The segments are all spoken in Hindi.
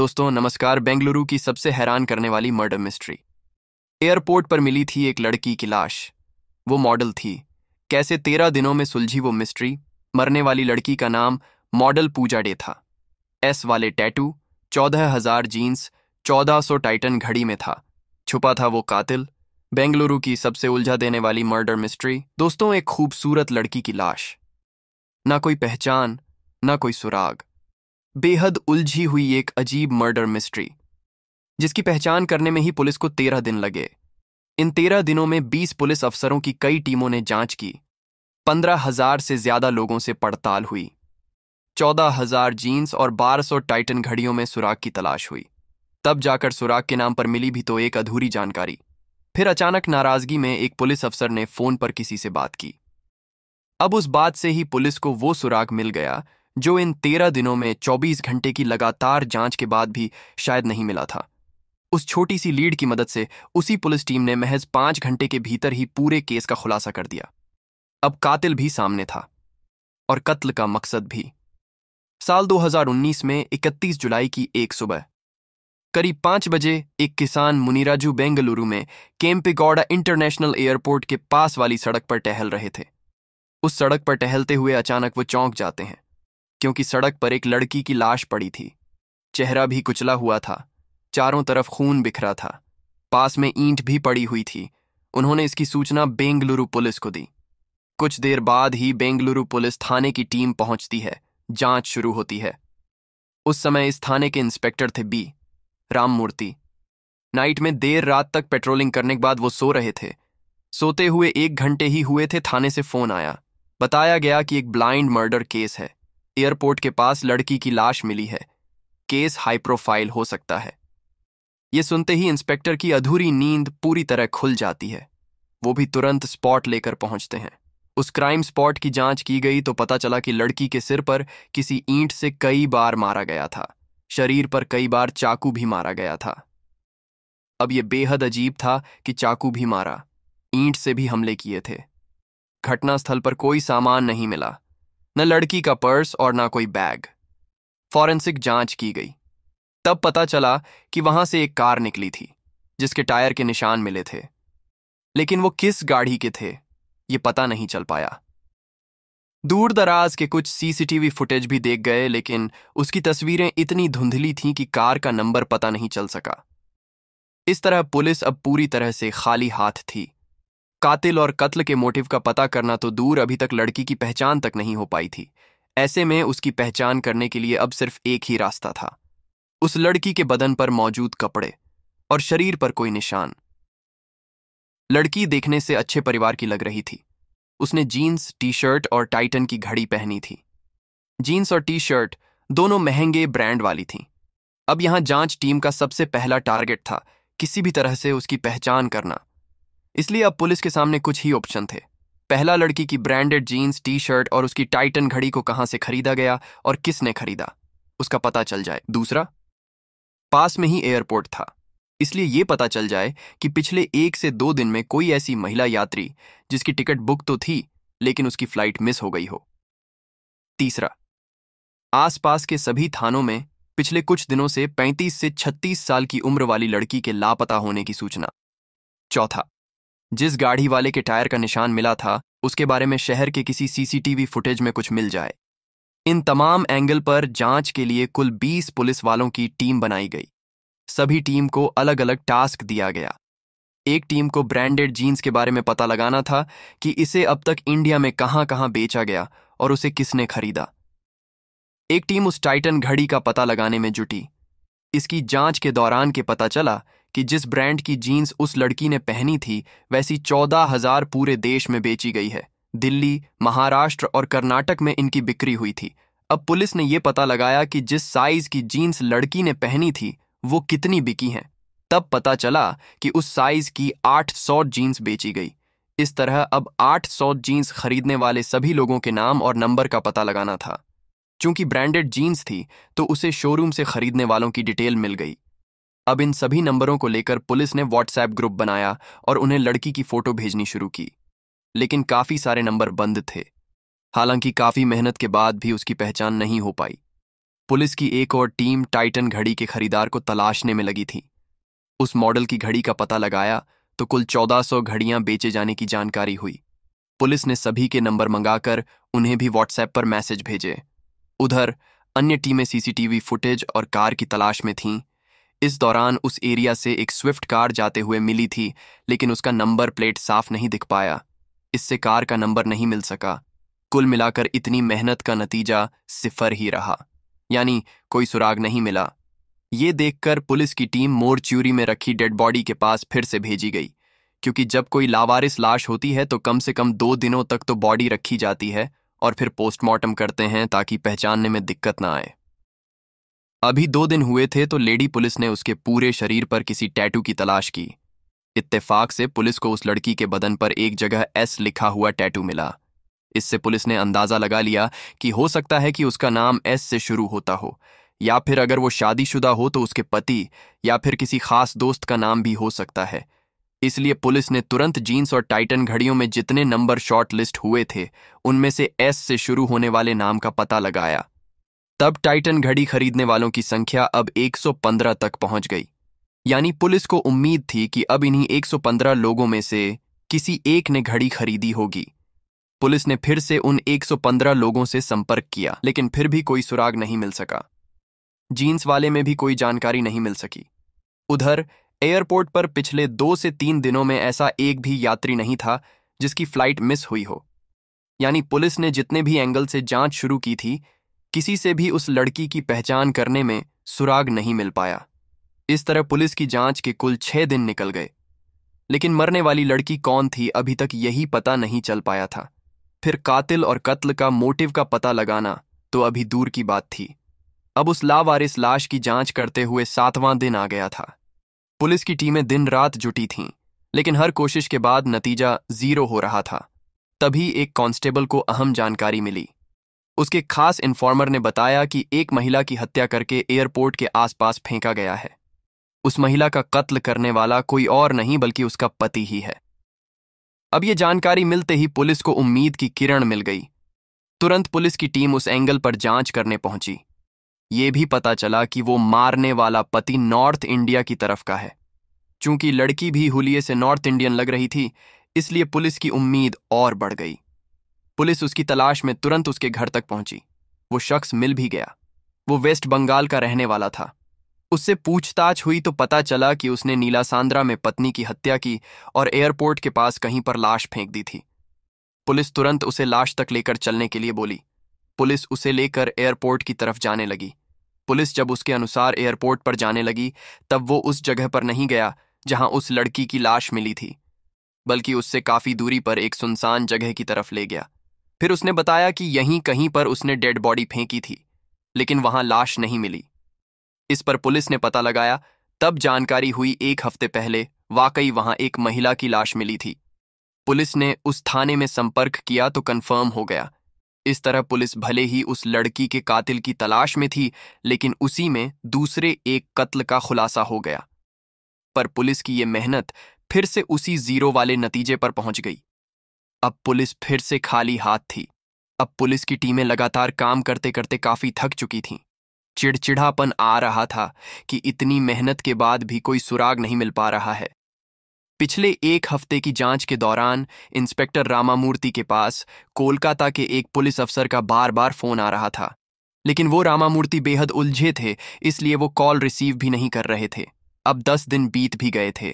दोस्तों नमस्कार बेंगलुरु की सबसे हैरान करने वाली मर्डर मिस्ट्री एयरपोर्ट पर मिली थी एक लड़की की लाश वो मॉडल थी कैसे तेरह दिनों में सुलझी वो मिस्ट्री मरने वाली लड़की का नाम मॉडल पूजा डे था एस वाले टैटू चौदह हजार जीन्स चौदह सौ टाइटन घड़ी में था छुपा था वो कातिल बेंगलुरु की सबसे उलझा देने वाली मर्डर मिस्ट्री दोस्तों एक खूबसूरत लड़की की लाश ना कोई पहचान ना कोई सुराग बेहद उलझी हुई एक अजीब मर्डर मिस्ट्री जिसकी पहचान करने में ही पुलिस को तेरह दिन लगे इन तेरह दिनों में बीस पुलिस अफसरों की कई टीमों ने जांच की पंद्रह हजार से ज्यादा लोगों से पड़ताल हुई चौदह हजार जीन्स और बारह सौ टाइटन घड़ियों में सुराग की तलाश हुई तब जाकर सुराग के नाम पर मिली भी तो एक अधूरी जानकारी फिर अचानक नाराजगी में एक पुलिस अफसर ने फोन पर किसी से बात की अब उस बात से ही पुलिस को वो सुराग मिल गया जो इन तेरह दिनों में चौबीस घंटे की लगातार जांच के बाद भी शायद नहीं मिला था उस छोटी सी लीड की मदद से उसी पुलिस टीम ने महज पांच घंटे के भीतर ही पूरे केस का खुलासा कर दिया अब कातिल भी सामने था और कत्ल का मकसद भी साल 2019 में 31 जुलाई की एक सुबह करीब पांच बजे एक किसान मुनिराजू बेंगलुरु में केम्पिगौड़ा इंटरनेशनल एयरपोर्ट के पास वाली सड़क पर टहल रहे थे उस सड़क पर टहलते हुए अचानक वो चौंक जाते हैं क्योंकि सड़क पर एक लड़की की लाश पड़ी थी चेहरा भी कुचला हुआ था चारों तरफ खून बिखरा था पास में ईंट भी पड़ी हुई थी उन्होंने इसकी सूचना बेंगलुरु पुलिस को दी कुछ देर बाद ही बेंगलुरु पुलिस थाने की टीम पहुंचती है जांच शुरू होती है उस समय इस थाने के इंस्पेक्टर थे बी राममूर्ति नाइट में देर रात तक पेट्रोलिंग करने के बाद वो सो रहे थे सोते हुए एक घंटे ही हुए थे थाने से फोन आया बताया गया कि एक ब्लाइंड मर्डर केस है एयरपोर्ट के पास लड़की की लाश मिली है केस हाई प्रोफाइल हो सकता है ये सुनते ही इंस्पेक्टर की अधूरी नींद पूरी तरह खुल जाती है वो भी तुरंत स्पॉट लेकर पहुंचते हैं उस क्राइम स्पॉट की जांच की गई तो पता चला कि लड़की के सिर पर किसी ईंट से कई बार मारा गया था शरीर पर कई बार चाकू भी मारा गया था अब यह बेहद अजीब था कि चाकू भी मारा ईंट से भी हमले किए थे घटनास्थल पर कोई सामान नहीं मिला न लड़की का पर्स और ना कोई बैग फॉरेंसिक जांच की गई तब पता चला कि वहां से एक कार निकली थी जिसके टायर के निशान मिले थे लेकिन वो किस गाड़ी के थे ये पता नहीं चल पाया दूर दराज के कुछ सीसीटीवी फुटेज भी देख गए लेकिन उसकी तस्वीरें इतनी धुंधली थीं कि कार का नंबर पता नहीं चल सका इस तरह पुलिस अब पूरी तरह से खाली हाथ थी कातिल और कत्ल के मोटिव का पता करना तो दूर अभी तक लड़की की पहचान तक नहीं हो पाई थी ऐसे में उसकी पहचान करने के लिए अब सिर्फ एक ही रास्ता था उस लड़की के बदन पर मौजूद कपड़े और शरीर पर कोई निशान लड़की देखने से अच्छे परिवार की लग रही थी उसने जीन्स टी शर्ट और टाइटन की घड़ी पहनी थी जीन्स और टी शर्ट दोनों महंगे ब्रांड वाली थीं अब यहां जांच टीम का सबसे पहला टारगेट था किसी भी तरह से उसकी पहचान करना इसलिए अब पुलिस के सामने कुछ ही ऑप्शन थे पहला लड़की की ब्रांडेड जीन्स टी शर्ट और उसकी टाइटन घड़ी को कहां से खरीदा गया और किसने खरीदा उसका पता चल जाए दूसरा पास में ही एयरपोर्ट था इसलिए यह पता चल जाए कि पिछले एक से दो दिन में कोई ऐसी महिला यात्री जिसकी टिकट बुक तो थी लेकिन उसकी फ्लाइट मिस हो गई हो तीसरा आसपास के सभी थानों में पिछले कुछ दिनों से 35 से 36 साल की उम्र वाली लड़की के लापता होने की सूचना चौथा जिस गाड़ी वाले के टायर का निशान मिला था उसके बारे में शहर के किसी सीसीटीवी फुटेज में कुछ मिल जाए इन तमाम एंगल पर जांच के लिए कुल 20 पुलिस वालों की टीम बनाई गई सभी टीम को अलग अलग टास्क दिया गया एक टीम को ब्रांडेड जीन्स के बारे में पता लगाना था कि इसे अब तक इंडिया में कहां कहां बेचा गया और उसे किसने खरीदा एक टीम उस टाइटन घड़ी का पता लगाने में जुटी इसकी जांच के दौरान के पता चला कि जिस ब्रांड की जीन्स उस लड़की ने पहनी थी वैसी चौदह हजार पूरे देश में बेची गई है दिल्ली महाराष्ट्र और कर्नाटक में इनकी बिक्री हुई थी अब पुलिस ने यह पता लगाया कि जिस साइज की जीन्स लड़की ने पहनी थी वो कितनी बिकी हैं तब पता चला कि उस साइज की 800 जीन्स बेची गई इस तरह अब 800 जीन्स खरीदने वाले सभी लोगों के नाम और नंबर का पता लगाना था चूंकि ब्रांडेड जीन्स थी तो उसे शोरूम से खरीदने वालों की डिटेल मिल गई अब इन सभी नंबरों को लेकर पुलिस ने व्हाट्सएप ग्रुप बनाया और उन्हें लड़की की फोटो भेजनी शुरू की लेकिन काफी सारे नंबर बंद थे हालांकि काफी मेहनत के बाद भी उसकी पहचान नहीं हो पाई पुलिस की एक और टीम टाइटन घड़ी के खरीदार को तलाशने में लगी थी उस मॉडल की घड़ी का पता लगाया तो कुल 1400 घड़ियां बेचे जाने की जानकारी हुई पुलिस ने सभी के नंबर मंगाकर उन्हें भी व्हाट्सएप पर मैसेज भेजे उधर अन्य टीमें सीसीटीवी फुटेज और कार की तलाश में थीं इस दौरान उस एरिया से एक स्विफ्ट कार जाते हुए मिली थी लेकिन उसका नंबर प्लेट साफ नहीं दिख पाया इससे कार का नंबर नहीं मिल सका कुल मिलाकर इतनी मेहनत का नतीजा सिफर ही रहा यानी कोई सुराग नहीं मिला ये देखकर पुलिस की टीम मोरच्यूरी में रखी डेड बॉडी के पास फिर से भेजी गई क्योंकि जब कोई लावारिस लाश होती है तो कम से कम दो दिनों तक तो बॉडी रखी जाती है और फिर पोस्टमार्टम करते हैं ताकि पहचानने में दिक्कत ना आए अभी दो दिन हुए थे तो लेडी पुलिस ने उसके पूरे शरीर पर किसी टैटू की तलाश की इत्तेफाक से पुलिस को उस लड़की के बदन पर एक जगह एस लिखा हुआ टैटू मिला इससे पुलिस ने अंदाजा लगा लिया कि हो सकता है कि उसका नाम एस से शुरू होता हो या फिर अगर वो शादीशुदा हो तो उसके पति या फिर किसी खास दोस्त का नाम भी हो सकता है इसलिए पुलिस ने तुरंत जीन्स और टाइटन घड़ियों में जितने नंबर शॉर्ट लिस्ट हुए थे उनमें से एस से शुरू होने वाले नाम का पता लगाया तब टाइटन घड़ी खरीदने वालों की संख्या अब 115 तक पहुंच गई यानी पुलिस को उम्मीद थी कि अब इन्हीं 115 लोगों में से किसी एक ने घड़ी खरीदी होगी पुलिस ने फिर से उन 115 लोगों से संपर्क किया लेकिन फिर भी कोई सुराग नहीं मिल सका जीन्स वाले में भी कोई जानकारी नहीं मिल सकी उधर एयरपोर्ट पर पिछले दो से तीन दिनों में ऐसा एक भी यात्री नहीं था जिसकी फ्लाइट मिस हुई हो यानी पुलिस ने जितने भी एंगल से जांच शुरू की थी किसी से भी उस लड़की की पहचान करने में सुराग नहीं मिल पाया इस तरह पुलिस की जांच के कुल छह दिन निकल गए लेकिन मरने वाली लड़की कौन थी अभी तक यही पता नहीं चल पाया था फिर कातिल और कत्ल का मोटिव का पता लगाना तो अभी दूर की बात थी अब उस लावारिस लाश की जांच करते हुए सातवां दिन आ गया था पुलिस की टीमें दिन रात जुटी थीं लेकिन हर कोशिश के बाद नतीजा जीरो हो रहा था तभी एक कांस्टेबल को अहम जानकारी मिली उसके खास इन्फॉर्मर ने बताया कि एक महिला की हत्या करके एयरपोर्ट के आसपास फेंका गया है उस महिला का कत्ल करने वाला कोई और नहीं बल्कि उसका पति ही है अब ये जानकारी मिलते ही पुलिस को उम्मीद की किरण मिल गई तुरंत पुलिस की टीम उस एंगल पर जांच करने पहुंची ये भी पता चला कि वो मारने वाला पति नॉर्थ इंडिया की तरफ का है चूंकि लड़की भी हुलिये से नॉर्थ इंडियन लग रही थी इसलिए पुलिस की उम्मीद और बढ़ गई पुलिस उसकी तलाश में तुरंत उसके घर तक पहुंची वो शख्स मिल भी गया वो वेस्ट बंगाल का रहने वाला था उससे पूछताछ हुई तो पता चला कि उसने नीला सांद्रा में पत्नी की हत्या की और एयरपोर्ट के पास कहीं पर लाश फेंक दी थी पुलिस तुरंत उसे लाश तक लेकर चलने के लिए बोली पुलिस उसे लेकर एयरपोर्ट की तरफ जाने लगी पुलिस जब उसके अनुसार एयरपोर्ट पर जाने लगी तब वो उस जगह पर नहीं गया जहां उस लड़की की लाश मिली थी बल्कि उससे काफी दूरी पर एक सुनसान जगह की तरफ ले गया फिर उसने बताया कि यहीं कहीं पर उसने डेड बॉडी फेंकी थी लेकिन वहां लाश नहीं मिली इस पर पुलिस ने पता लगाया तब जानकारी हुई एक हफ्ते पहले वाकई वहां एक महिला की लाश मिली थी पुलिस ने उस थाने में संपर्क किया तो कंफर्म हो गया इस तरह पुलिस भले ही उस लड़की के कातिल की तलाश में थी लेकिन उसी में दूसरे एक कत्ल का खुलासा हो गया पर पुलिस की यह मेहनत फिर से उसी जीरो वाले नतीजे पर पहुंच गई अब पुलिस फिर से खाली हाथ थी अब पुलिस की टीमें लगातार काम करते करते काफी थक चुकी थीं चिड़चिड़ापन आ रहा था कि इतनी मेहनत के बाद भी कोई सुराग नहीं मिल पा रहा है पिछले एक हफ्ते की जांच के दौरान इंस्पेक्टर रामामूर्ति के पास कोलकाता के एक पुलिस अफसर का बार बार फोन आ रहा था लेकिन वो रामामूर्ति बेहद उलझे थे इसलिए वो कॉल रिसीव भी नहीं कर रहे थे अब दस दिन बीत भी गए थे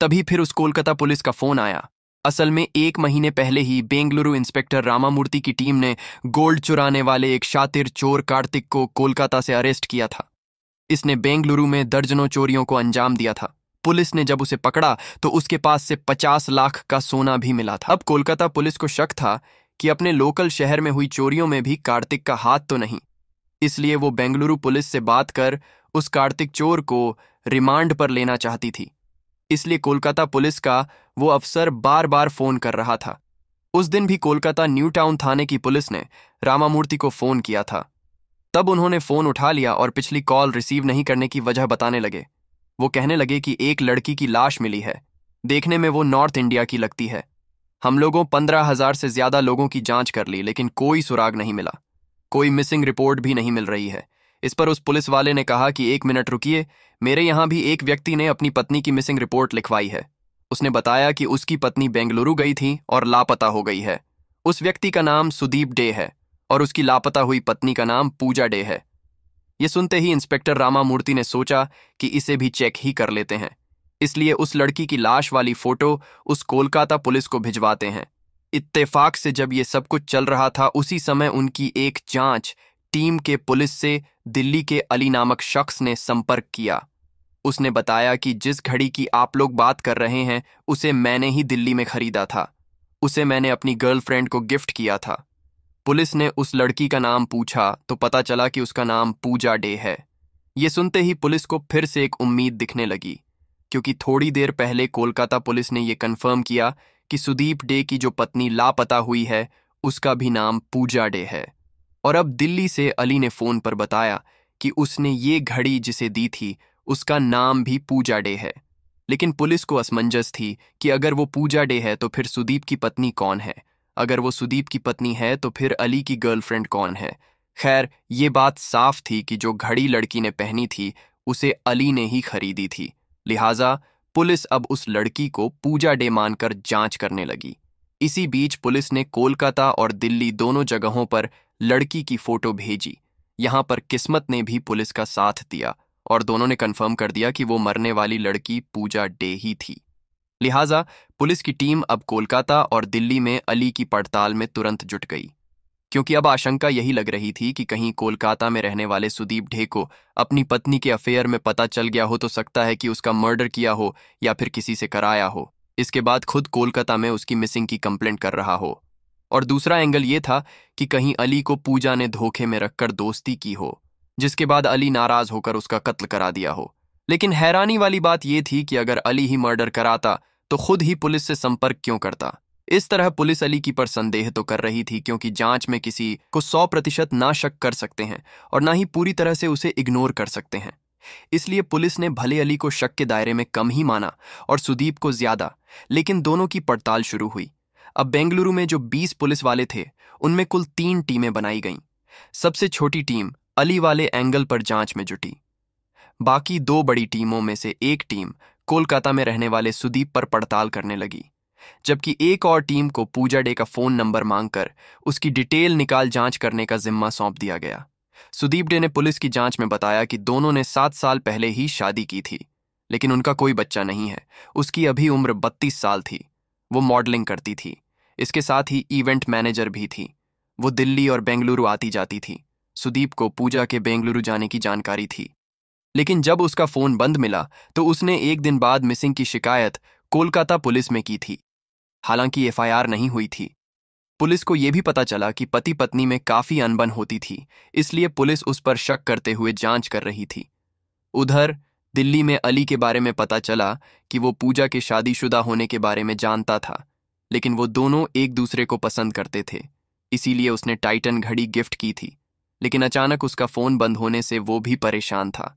तभी फिर उस कोलकाता पुलिस का फोन आया असल में एक महीने पहले ही बेंगलुरु इंस्पेक्टर रामामूर्ति की टीम ने गोल्ड चुराने वाले एक शातिर चोर कार्तिक को कोलकाता से अरेस्ट किया था इसने बेंगलुरु में दर्जनों चोरियों को अंजाम दिया था पुलिस ने जब उसे पकड़ा तो उसके पास से 50 लाख का सोना भी मिला था अब कोलकाता पुलिस को शक था कि अपने लोकल शहर में हुई चोरियों में भी कार्तिक का हाथ तो नहीं इसलिए वो बेंगलुरु पुलिस से बात कर उस कार्तिक चोर को रिमांड पर लेना चाहती थी इसलिए कोलकाता पुलिस का वो अफसर बार बार फोन कर रहा था उस दिन भी कोलकाता न्यू टाउन थाने की पुलिस ने रामामूर्ति को फोन किया था तब उन्होंने फोन उठा लिया और पिछली कॉल रिसीव नहीं करने की वजह बताने लगे वो कहने लगे कि एक लड़की की लाश मिली है देखने में वो नॉर्थ इंडिया की लगती है हम लोगों पंद्रह हजार से ज्यादा लोगों की जांच कर ली लेकिन कोई सुराग नहीं मिला कोई मिसिंग रिपोर्ट भी नहीं मिल रही है इस पर उस पुलिस वाले ने कहा कि एक मिनट रुकिए मेरे यहां भी एक व्यक्ति ने अपनी पत्नी की मिसिंग रिपोर्ट लिखवाई है उसने बताया कि उसकी पत्नी बेंगलुरु गई थी और लापता हो गई है उस व्यक्ति का नाम सुदीप डे है और उसकी लापता हुई पत्नी का नाम पूजा डे है ये सुनते ही इंस्पेक्टर रामामूर्ति ने सोचा कि इसे भी चेक ही कर लेते हैं इसलिए उस लड़की की लाश वाली फोटो उस कोलकाता पुलिस को भिजवाते हैं इत्तेफाक से जब ये सब कुछ चल रहा था उसी समय उनकी एक जांच टीम के पुलिस से दिल्ली के अली नामक शख्स ने संपर्क किया उसने बताया कि जिस घड़ी की आप लोग बात कर रहे हैं उसे मैंने ही दिल्ली में खरीदा था उसे मैंने अपनी गर्लफ्रेंड को गिफ्ट किया था पुलिस ने उस लड़की का नाम पूछा तो पता चला कि उसका नाम पूजा डे है ये सुनते ही पुलिस को फिर से एक उम्मीद दिखने लगी क्योंकि थोड़ी देर पहले कोलकाता पुलिस ने यह कन्फर्म किया कि सुदीप डे की जो पत्नी लापता हुई है उसका भी नाम पूजा डे है और अब दिल्ली से अली ने फोन पर बताया कि उसने ये घड़ी जिसे दी थी उसका नाम भी पूजा डे है लेकिन पुलिस को असमंजस थी कि अगर वो पूजा डे है तो फिर सुदीप की पत्नी कौन है अगर वो सुदीप की पत्नी है तो फिर अली की गर्लफ्रेंड कौन है खैर ये बात साफ थी कि जो घड़ी लड़की ने पहनी थी उसे अली ने ही खरीदी थी लिहाजा पुलिस अब उस लड़की को पूजा डे मानकर जांच करने लगी इसी बीच पुलिस ने कोलकाता और दिल्ली दोनों जगहों पर लड़की की फोटो भेजी यहां पर किस्मत ने भी पुलिस का साथ दिया और दोनों ने कंफर्म कर दिया कि वो मरने वाली लड़की पूजा डे ही थी लिहाजा पुलिस की टीम अब कोलकाता और दिल्ली में अली की पड़ताल में तुरंत जुट गई क्योंकि अब आशंका यही लग रही थी कि कहीं कोलकाता में रहने वाले सुदीप ढे को अपनी पत्नी के अफेयर में पता चल गया हो तो सकता है कि उसका मर्डर किया हो या फिर किसी से कराया हो इसके बाद खुद कोलकाता में उसकी मिसिंग की कंप्लेंट कर रहा हो और दूसरा एंगल ये था कि कहीं अली को पूजा ने धोखे में रखकर दोस्ती की हो जिसके बाद अली नाराज होकर उसका कत्ल करा दिया हो लेकिन हैरानी वाली बात यह थी कि अगर अली ही मर्डर कराता तो खुद ही पुलिस से संपर्क क्यों करता इस तरह पुलिस अली की पर संदेह तो कर रही थी क्योंकि जांच में किसी को सौ प्रतिशत ना शक कर सकते हैं और ना ही पूरी तरह से उसे इग्नोर कर सकते हैं इसलिए पुलिस ने भले अली को शक के दायरे में कम ही माना और सुदीप को ज्यादा लेकिन दोनों की पड़ताल शुरू हुई अब बेंगलुरु में जो 20 पुलिस वाले थे उनमें कुल तीन टीमें बनाई गईं सबसे छोटी टीम अली वाले एंगल पर जांच में जुटी बाकी दो बड़ी टीमों में से एक टीम कोलकाता में रहने वाले सुदीप पर पड़ताल करने लगी जबकि एक और टीम को पूजा डे का फोन नंबर मांगकर उसकी डिटेल निकाल जांच करने का जिम्मा सौंप दिया गया सुदीप डे ने पुलिस की जांच में बताया कि दोनों ने सात साल पहले ही शादी की थी लेकिन उनका कोई बच्चा नहीं है उसकी अभी उम्र बत्तीस साल थी वो मॉडलिंग करती थी इसके साथ ही इवेंट मैनेजर भी थी वो दिल्ली और बेंगलुरु आती जाती थी सुदीप को पूजा के बेंगलुरु जाने की जानकारी थी लेकिन जब उसका फोन बंद मिला तो उसने एक दिन बाद मिसिंग की शिकायत कोलकाता पुलिस में की थी हालांकि एफआईआर नहीं हुई थी पुलिस को यह भी पता चला कि पति पत्नी में काफी अनबन होती थी इसलिए पुलिस उस पर शक करते हुए जांच कर रही थी उधर दिल्ली में अली के बारे में पता चला कि वो पूजा के शादीशुदा होने के बारे में जानता था लेकिन वो दोनों एक दूसरे को पसंद करते थे इसीलिए उसने टाइटन घड़ी गिफ्ट की थी लेकिन अचानक उसका फोन बंद होने से वो भी परेशान था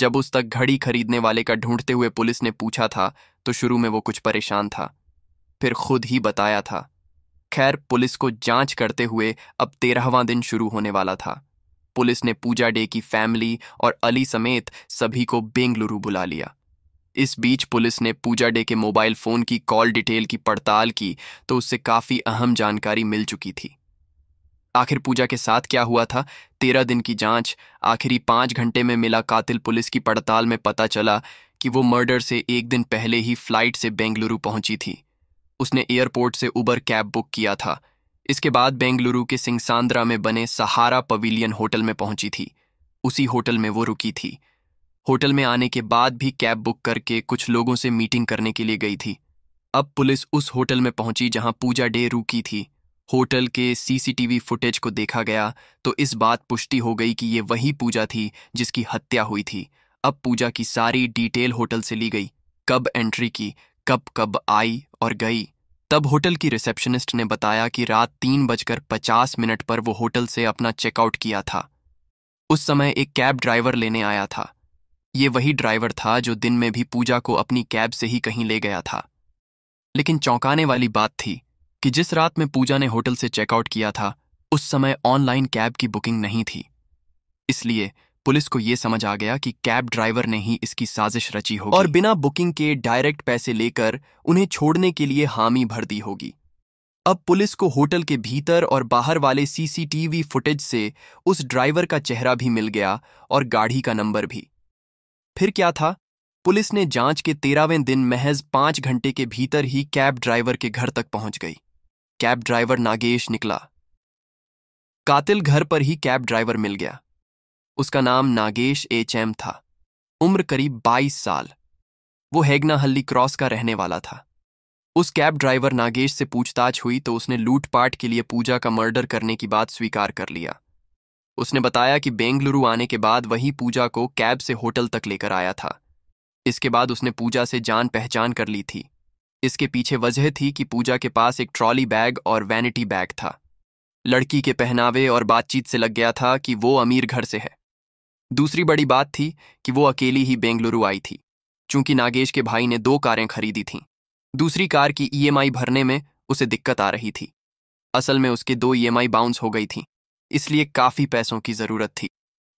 जब उस तक घड़ी खरीदने वाले का ढूंढते हुए पुलिस ने पूछा था तो शुरू में वो कुछ परेशान था फिर खुद ही बताया था खैर पुलिस को जांच करते हुए अब तेरहवां दिन शुरू होने वाला था पुलिस ने पूजा डे की फैमिली और अली समेत सभी को बेंगलुरु बुला लिया इस बीच पुलिस ने पूजा डे के मोबाइल फोन की कॉल डिटेल की पड़ताल की तो उससे काफी अहम जानकारी मिल चुकी थी आखिर पूजा के साथ क्या हुआ था तेरह दिन की जांच आखिरी पांच घंटे में मिला कातिल पुलिस की पड़ताल में पता चला कि वो मर्डर से एक दिन पहले ही फ्लाइट से बेंगलुरु पहुंची थी उसने एयरपोर्ट से उबर कैब बुक किया था इसके बाद बेंगलुरु के सिंगसांद्रा में बने सहारा पवेलियन होटल में पहुंची थी उसी होटल में वो रुकी थी होटल में आने के बाद भी कैब बुक करके कुछ लोगों से मीटिंग करने के लिए गई थी अब पुलिस उस होटल में पहुंची जहां पूजा डे रुकी थी होटल के सीसीटीवी फुटेज को देखा गया तो इस बात पुष्टि हो गई कि ये वही पूजा थी जिसकी हत्या हुई थी अब पूजा की सारी डिटेल होटल से ली गई कब एंट्री की कब कब आई और गई तब होटल की रिसेप्शनिस्ट ने बताया कि रात तीन बजकर पचास मिनट पर वो होटल से अपना चेकआउट किया था उस समय एक कैब ड्राइवर लेने आया था ये वही ड्राइवर था जो दिन में भी पूजा को अपनी कैब से ही कहीं ले गया था लेकिन चौंकाने वाली बात थी कि जिस रात में पूजा ने होटल से चेकआउट किया था उस समय ऑनलाइन कैब की बुकिंग नहीं थी इसलिए पुलिस को यह समझ आ गया कि कैब ड्राइवर ने ही इसकी साजिश रची होगी और बिना बुकिंग के डायरेक्ट पैसे लेकर उन्हें छोड़ने के लिए हामी भर दी होगी अब पुलिस को होटल के भीतर और बाहर वाले सीसीटीवी फुटेज से उस ड्राइवर का चेहरा भी मिल गया और गाड़ी का नंबर भी फिर क्या था पुलिस ने जांच के तेरहवें दिन महज पांच घंटे के भीतर ही कैब ड्राइवर के घर तक पहुंच गई कैब ड्राइवर नागेश निकला कातिल घर पर ही कैब ड्राइवर मिल गया उसका नाम नागेश एच एम था उम्र करीब 22 साल वो हल्ली क्रॉस का रहने वाला था उस कैब ड्राइवर नागेश से पूछताछ हुई तो उसने लूटपाट के लिए पूजा का मर्डर करने की बात स्वीकार कर लिया उसने बताया कि बेंगलुरु आने के बाद वही पूजा को कैब से होटल तक लेकर आया था इसके बाद उसने पूजा से जान पहचान कर ली थी इसके पीछे वजह थी कि पूजा के पास एक ट्रॉली बैग और वैनिटी बैग था लड़की के पहनावे और बातचीत से लग गया था कि वो अमीर घर से है दूसरी बड़ी बात थी कि वो अकेली ही बेंगलुरु आई थी चूंकि नागेश के भाई ने दो कारें खरीदी थीं दूसरी कार की ईएमआई भरने में उसे दिक्कत आ रही थी असल में उसकी दो ईएमआई बाउंस हो गई थीं इसलिए काफी पैसों की जरूरत थी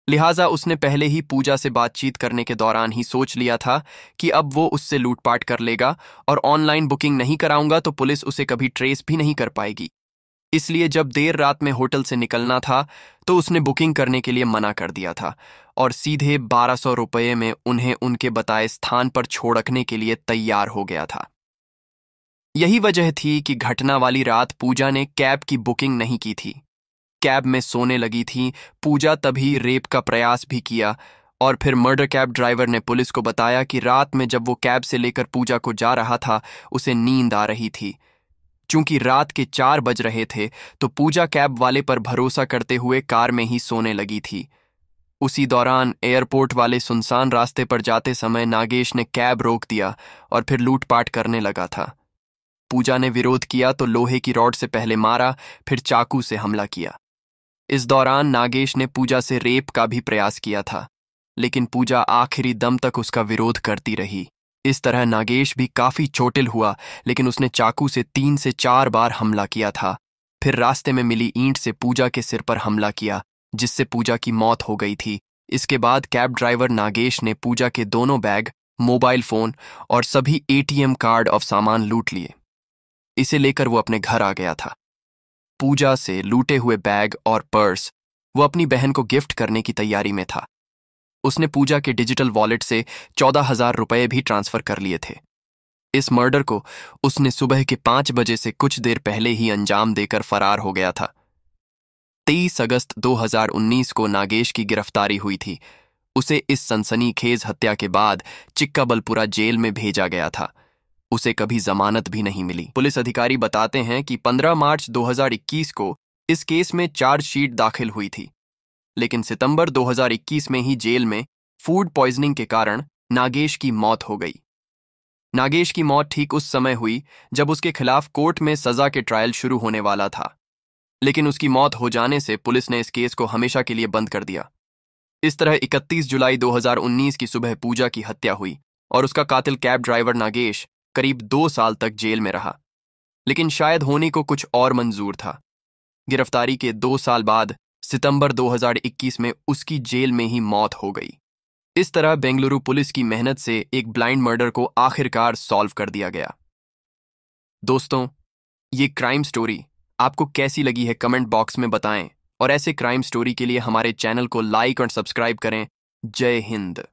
लिहाजा उसने पहले ही पूजा से बातचीत करने के दौरान ही सोच लिया था कि अब वो उससे लूटपाट कर लेगा और ऑनलाइन बुकिंग नहीं कराऊंगा तो पुलिस उसे कभी ट्रेस भी नहीं कर पाएगी इसलिए जब देर रात में होटल से निकलना था तो उसने बुकिंग करने के लिए मना कर दिया था और सीधे बारह सौ रुपये में उन्हें उनके बताए स्थान पर छोड़कने के लिए तैयार हो गया था यही वजह थी कि घटना वाली रात पूजा ने कैब की बुकिंग नहीं की थी कैब में सोने लगी थी पूजा तभी रेप का प्रयास भी किया और फिर मर्डर कैब ड्राइवर ने पुलिस को बताया कि रात में जब वो कैब से लेकर पूजा को जा रहा था उसे नींद आ रही थी चूंकि रात के चार बज रहे थे तो पूजा कैब वाले पर भरोसा करते हुए कार में ही सोने लगी थी उसी दौरान एयरपोर्ट वाले सुनसान रास्ते पर जाते समय नागेश ने कैब रोक दिया और फिर लूटपाट करने लगा था पूजा ने विरोध किया तो लोहे की रॉड से पहले मारा फिर चाकू से हमला किया इस दौरान नागेश ने पूजा से रेप का भी प्रयास किया था लेकिन पूजा आखिरी दम तक उसका विरोध करती रही इस तरह नागेश भी काफी चोटिल हुआ लेकिन उसने चाकू से तीन से चार बार हमला किया था फिर रास्ते में मिली ईंट से पूजा के सिर पर हमला किया जिससे पूजा की मौत हो गई थी इसके बाद कैब ड्राइवर नागेश ने पूजा के दोनों बैग मोबाइल फोन और सभी एटीएम कार्ड और सामान लूट लिए इसे लेकर वो अपने घर आ गया था पूजा से लूटे हुए बैग और पर्स वो अपनी बहन को गिफ्ट करने की तैयारी में था उसने पूजा के डिजिटल वॉलेट से चौदह हजार रुपये भी ट्रांसफर कर लिए थे इस मर्डर को उसने सुबह के पांच बजे से कुछ देर पहले ही अंजाम देकर फरार हो गया था तेईस अगस्त 2019 को नागेश की गिरफ्तारी हुई थी उसे इस सनसनीखेज हत्या के बाद चिक्काबलपुरा जेल में भेजा गया था उसे कभी जमानत भी नहीं मिली पुलिस अधिकारी बताते हैं कि 15 मार्च 2021 को इस केस में चार्जशीट दाखिल हुई थी लेकिन सितंबर 2021 में ही जेल में फूड पॉइजनिंग के कारण नागेश की मौत हो गई नागेश की मौत ठीक उस समय हुई जब उसके खिलाफ कोर्ट में सजा के ट्रायल शुरू होने वाला था लेकिन उसकी मौत हो जाने से पुलिस ने इस केस को हमेशा के लिए बंद कर दिया इस तरह 31 जुलाई 2019 की सुबह पूजा की हत्या हुई और उसका कातिल कैब ड्राइवर नागेश करीब दो साल तक जेल में रहा लेकिन शायद होने को कुछ और मंजूर था गिरफ्तारी के दो साल बाद सितंबर 2021 में उसकी जेल में ही मौत हो गई इस तरह बेंगलुरु पुलिस की मेहनत से एक ब्लाइंड मर्डर को आखिरकार सॉल्व कर दिया गया दोस्तों ये क्राइम स्टोरी आपको कैसी लगी है कमेंट बॉक्स में बताएं और ऐसे क्राइम स्टोरी के लिए हमारे चैनल को लाइक और सब्सक्राइब करें जय हिंद